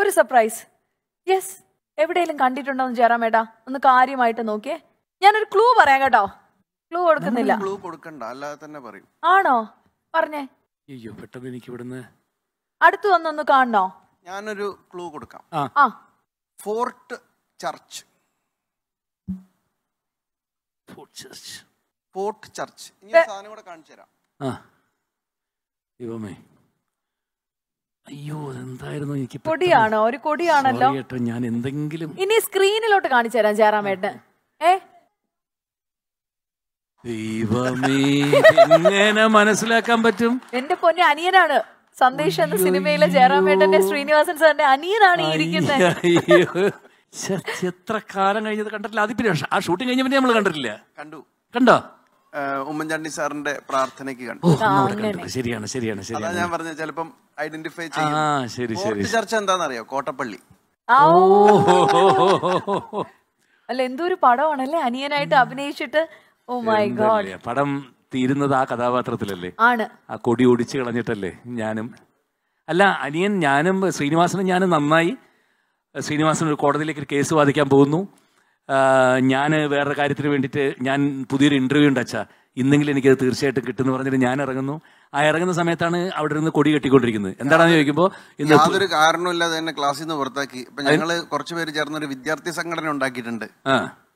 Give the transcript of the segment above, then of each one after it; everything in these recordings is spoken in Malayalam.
ഒരു സർപ്രൈസ് യെസ് എവിടെയെങ്കിലും കണ്ടിട്ടുണ്ടോ എന്ന് ചേരാൻ വേട്ടാ ഒന്ന് കാര്യമായിട്ട് നോക്കിയേ ഞാനൊരു ക്ലൂ പറയാം കേട്ടോ ക്ലൂ കൊടുക്കുന്നില്ല ക്ലൂ കൊടുക്കണ്ട അല്ലാതെ തന്നെ പറയും ആണോ പറഞ്ഞേ അയ്യോ പെട്ടെന്ന് എനിക്ക് ഇവിടുന്ന് അടുത്ത് വന്നൊന്ന് കാണണോ ഞാനൊരു ക്ലൂ കൊടുക്കാം ആ fort church fort church fort church ഇനി സാധനം കൂടെ കാണിച്ചു തരാം ആ ദൈവമേ അയ്യോ എന്തായിരുന്നു എനിക്ക് കൊടിയാണോ ഒരു കൊടിയാണല്ലോ കേട്ടോ ഞാൻ എന്തെങ്കിലും ഇനി സ്ക്രീനിലോട്ട് കാണിച്ചു തരാം ജയറാമേട്ടന് ഏ ദൈവമേ എങ്ങനെ മനസ്സിലാക്കാൻ പറ്റും എന്റെ പൊന്നെ അനിയനാണ് സന്ദേശം എന്ന സിനിമയിലെ ജയറാമേട്ടന്റെ ശ്രീനിവാസൻ സാറിന്റെ അനിയനാണ് ഇരിക്കുന്നത് എത്ര കാലം കഴിഞ്ഞത് കണ്ടിട്ടില്ല അത് ആ ഷൂട്ടിംഗ് കഴിഞ്ഞ പിന്നെ നമ്മൾ കണ്ടിട്ടില്ല കണ്ടു കണ്ടോ ഉമ്മൻചാണ്ടി സാറിന്റെ പ്രാർത്ഥനയ്ക്ക് കണ്ടു ശരിയാണ് ശരിയാണ് ശരിയാണ് ഞാൻ പറഞ്ഞ ചിലപ്പം ഐഡന്റിഫൈ ചെയ്യും ചർച്ച എന്താണെന്നറിയോ കോട്ടപ്പള്ളി അല്ല എന്തോ ഒരു പടമാണല്ലേ അനിയനായിട്ട് അഭിനയിച്ചിട്ട് ഓ മൈ ഗോഡ് പടം തീരുന്നത് ആ കഥാപാത്രത്തിലല്ലേ ആണ് ആ കൊടി ഒടിച്ചു കളഞ്ഞിട്ടല്ലേ ഞാനും അല്ല അനിയൻ ഞാനും ശ്രീനിവാസനും ഞാനും നന്നായി ശ്രീനിവാസൻ ഒരു കോടതിയിലേക്ക് കേസ് വാദിക്കാൻ പോകുന്നു ഞാൻ വേറെ കാര്യത്തിന് വേണ്ടിയിട്ട് ഞാൻ പുതിയൊരു ഇൻ്റർവ്യൂ ഉണ്ട് അച്ഛാ ഇന്നെങ്കിലും എനിക്കത് തീർച്ചയായിട്ടും കിട്ടുമെന്ന് പറഞ്ഞിട്ട് ഞാൻ ഇറങ്ങുന്നു ആ ഇറങ്ങുന്ന സമയത്താണ് അവിടെ നിന്ന് കൊടി കെട്ടിക്കൊണ്ടിരിക്കുന്നത് എന്താണെന്ന് ചോദിക്കുമ്പോൾ യാതൊരു കാരണമില്ലാതെ തന്നെ ക്ലാസ്സിൽ നിന്ന് പുറത്താക്കി ഇപ്പൊ ഞങ്ങൾ കുറച്ചുപേര് ചേർന്ന് ഒരു വിദ്യാർത്ഥി സംഘടന ഉണ്ടാക്കിയിട്ടുണ്ട്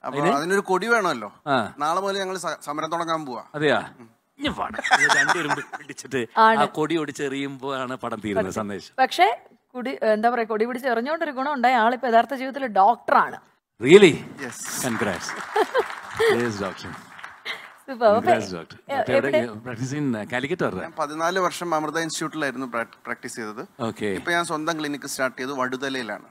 അപ്പൊ അതിനൊരു കൊടി വേണമല്ലോ നാളെ മുതൽ ഞങ്ങൾ സമരം തുടങ്ങാൻ പോവാ അതെയാ രണ്ടുപേരും ആ കൊടി ആണ് പടം തീരുന്നത് സന്ദേശം പക്ഷേ കുടി എന്താ പറയാ കൊടി പിടിച്ച് എറിഞ്ഞുകൊണ്ടൊരു ഗുണം ഉണ്ടായ ആളിപ്പോ യഥാർത്ഥ ജീവിതത്തിൽ ഡോക്ടറാണ് റിയലി കൺഗ്രാറ്റ്സ് ഡോക്ടർ പതിനാല് വർഷം അമൃത ഇൻസ്റ്റിറ്റ്യൂട്ടിലായിരുന്നു പ്രാക്ടീസ് ചെയ്തത് ഇപ്പൊ ഞാൻ സ്വന്തം ക്ലിനിക്ക് സ്റ്റാർട്ട് ചെയ്തു വടുതലയിലാണ്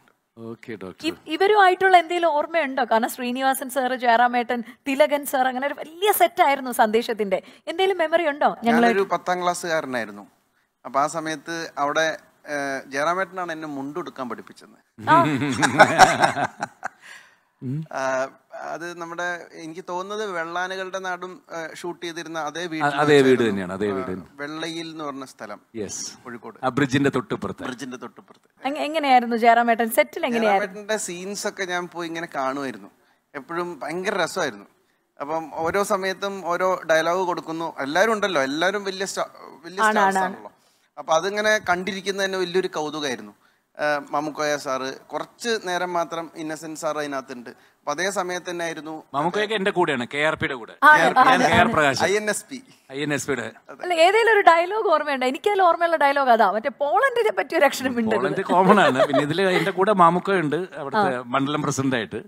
ഇവരുമായിട്ടുള്ള എന്തെങ്കിലും ഓർമ്മയുണ്ടോ കാരണം ശ്രീനിവാസൻ സാറ് ജയറാമേട്ടൻ തിലകൻ സാർ അങ്ങനെ ഒരു വലിയ സെറ്റ് ആയിരുന്നു സന്ദേശത്തിന്റെ എന്തെങ്കിലും മെമ്മറി ഉണ്ടോ ഞങ്ങളൊരു പത്താം ക്ലാസ്സുകാരനായിരുന്നു അപ്പൊ ആ സമയത്ത് അവിടെ ജയറാമേട്ടനാണ് എന്നെ മുണ്ടെടുക്കാൻ പഠിപ്പിച്ചത് അത് നമ്മുടെ എനിക്ക് തോന്നുന്നത് വെള്ളാനകളുടെ നാടും ഷൂട്ട് ചെയ്തിരുന്ന അതേ വീട് അതേ വീട് തന്നെയാണ് അതേ വീട് വെള്ളയിൽ എന്ന് പറഞ്ഞ സ്ഥലം യെസ് കോഴിക്കോട് ബ്രിഡ്ജിന്റെ തൊട്ടുപുറത്ത് ബ്രിഡ്ജിന്റെ തൊട്ടുപുറത്ത് എങ്ങനെയായിരുന്നു ജയറാമേട്ടൻ സെറ്റിൽ എങ്ങനെയായിരുന്നു സീൻസ് ഒക്കെ ഞാൻ പോയി ഇങ്ങനെ കാണുമായിരുന്നു എപ്പോഴും ഭയങ്കര രസമായിരുന്നു അപ്പം ഓരോ സമയത്തും ഓരോ ഡയലോഗ് കൊടുക്കുന്നു എല്ലാവരും ഉണ്ടല്ലോ എല്ലാവരും വലിയ വലിയ സ്റ്റാർസ് ആണല്ലോ അപ്പൊ അതിങ്ങനെ കണ്ടിരിക്കുന്നത് തന്നെ വലിയൊരു കൗതുകമായിരുന്നു മമുക്കോയ സാറ് കുറച്ച് നേരം മാത്രം ഇന്നസെന്റ് സാർ അതിനകത്തുണ്ട് അപ്പൊ അതേ സമയത്ത് തന്നെ ആയിരുന്നു മമുക്കോയൊക്കെ എന്റെ കൂടെയാണ് കെ ആർ പിയുടെ കൂടെ I N S P I N S പിയുടെ ഏതെങ്കിലും ഒരു ഡയലോഗ് ഓർമ്മയുണ്ട് എനിക്കതിൽ ഓർമ്മയുള്ള ഡയലോഗ് അതാ മറ്റേ പോളണ്ടിനെ പറ്റി ഒരു അക്ഷരം കോമൺ ആണ് പിന്നെ ഇതിൽ എന്റെ കൂടെ ഉണ്ട് അവിടുത്തെ മണ്ഡലം പ്രസിഡന്റ് ആയിട്ട്